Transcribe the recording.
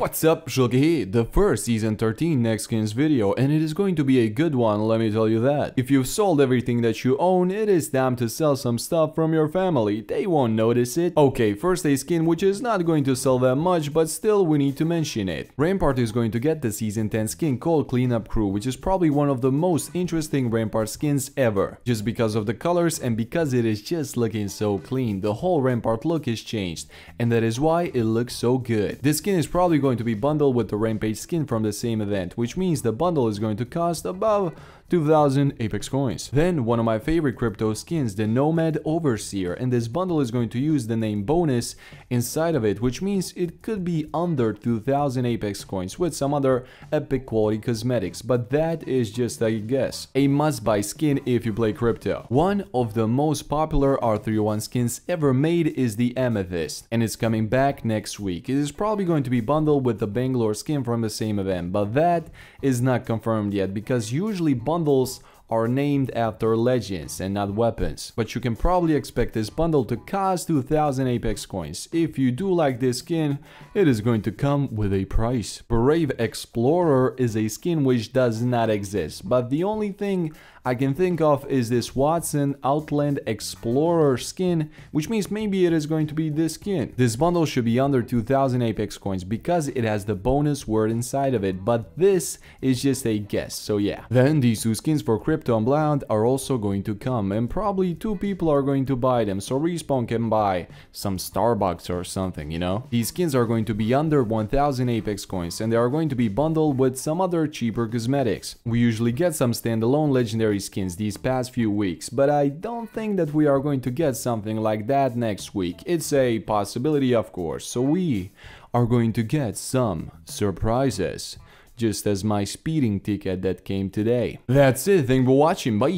What's up, Shogi? The first Season 13 Next Skins video, and it is going to be a good one, let me tell you that. If you've sold everything that you own, it is time to sell some stuff from your family, they won't notice it. Okay, first a skin which is not going to sell that much, but still we need to mention it. Rampart is going to get the Season 10 skin called Cleanup Crew, which is probably one of the most interesting Rampart skins ever. Just because of the colors and because it is just looking so clean, the whole Rampart look is changed, and that is why it looks so good. This skin is probably going going to be bundled with the Rampage skin from the same event, which means the bundle is going to cost above 2000 Apex coins. Then one of my favorite crypto skins, the Nomad Overseer, and this bundle is going to use the name bonus inside of it, which means it could be under 2000 Apex coins with some other epic quality cosmetics, but that is just a guess. A must-buy skin if you play crypto. One of the most popular R31 skins ever made is the Amethyst, and it's coming back next week. It is probably going to be bundled with the Bangalore skin from the same event, but that is not confirmed yet because usually bundles are named after legends and not weapons, but you can probably expect this bundle to cost 2000 Apex coins. If you do like this skin, it is going to come with a price. Brave Explorer is a skin which does not exist, but the only thing I can think of is this Watson Outland Explorer skin, which means maybe it is going to be this skin. This bundle should be under 2000 Apex coins because it has the bonus word inside of it, but this is just a guess, so yeah. Then these two skins for Crypto and Blound are also going to come, and probably two people are going to buy them, so Respawn can buy some Starbucks or something, you know? These skins are going to be under 1000 Apex coins, and they are going to be bundled with some other cheaper cosmetics. We usually get some standalone legendary legendary skins these past few weeks, but I don't think that we are going to get something like that next week. It's a possibility, of course, so we are going to get some surprises, just as my speeding ticket that came today. That's it, thank you for watching, bye!